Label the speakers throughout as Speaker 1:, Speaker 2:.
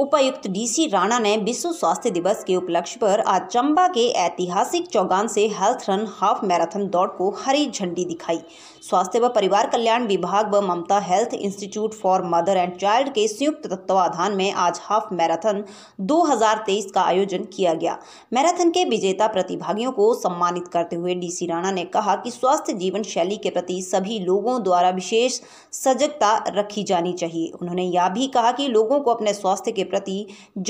Speaker 1: उपायुक्त डीसी राणा ने विश्व स्वास्थ्य दिवस के उपलक्ष्य पर आज चंबा के ऐतिहासिक चौगान से हेल्थ रन हाफ मैराथन दौड़ को हरी झंडी दिखाई स्वास्थ्य व परिवार कल्याण विभाग व Mamta health institute for mother and child के संयुक्त तत्वाधान में आज हाफ मैराथन 2023 का आयोजन किया गया मैराथन के विजेता प्रतिभागियों को सम्मानित करते हुए डी राणा ने कहा कि स्वास्थ्य जीवन शैली के प्रति सभी लोगों द्वारा विशेष सजगता रखी जानी चाहिए उन्होंने यह भी कहा कि लोगों को अपने स्वास्थ्य के प्रति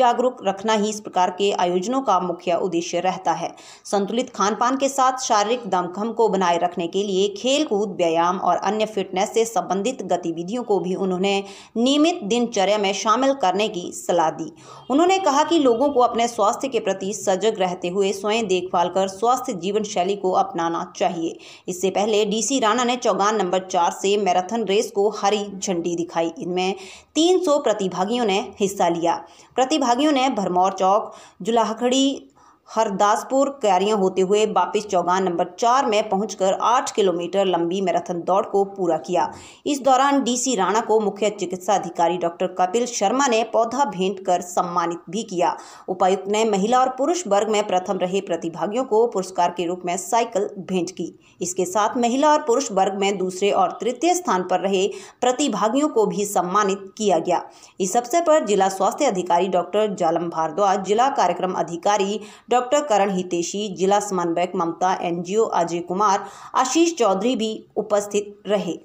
Speaker 1: जागरूक रखना ही इस प्रकार के आयोजनों का मुख्य उद्देश्य रहता है संतुलित खान पान के साथ शारीरिक दमखम को बनाए रखने के लिए खेलकूद व्यायाम और अन्य फिटनेस से संबंधित गतिविधियों को भी उन्होंने नियमित दिनचर्या में शामिल करने की सलाह दी उन्होंने कहा कि लोगों को अपने स्वास्थ्य के प्रति सजग रहते हुए स्वयं देखभाल कर स्वास्थ्य जीवन शैली को अपनाना चाहिए इससे पहले डीसी राणा ने चौगान नंबर चार से मैराथन रेस को हरी झंडी दिखाई इनमें तीन प्रतिभागियों ने हिस्सा लिया गया प्रतिभागियों ने भरमौर चौक जुलाहखड़ी हरदासपुर क्यारियां होते हुए वापिस चौगान नंबर चार में पहुंचकर आठ किलोमीटर लंबी मैराथन दौड़ को पूरा किया इस दौरान डीसी राणा को मुख्य चिकित्सा अधिकारी डॉक्टर कपिल शर्मा ने पौधा भेंट कर सम्मानित भी किया उपायुक्त ने महिला और पुरुष वर्ग में प्रथम रहे प्रतिभागियों को पुरस्कार के रूप में साइकिल भेंट की इसके साथ महिला और पुरुष वर्ग में दूसरे और तृतीय स्थान पर रहे प्रतिभागियों को भी सम्मानित किया गया इस अवसर पर जिला स्वास्थ्य अधिकारी डॉक्टर जालम भारद्वाज जिला कार्यक्रम अधिकारी डॉ डॉक्टर करण हितेशी जिला समन्वयक ममता एनजीओ अजय कुमार आशीष चौधरी भी उपस्थित रहे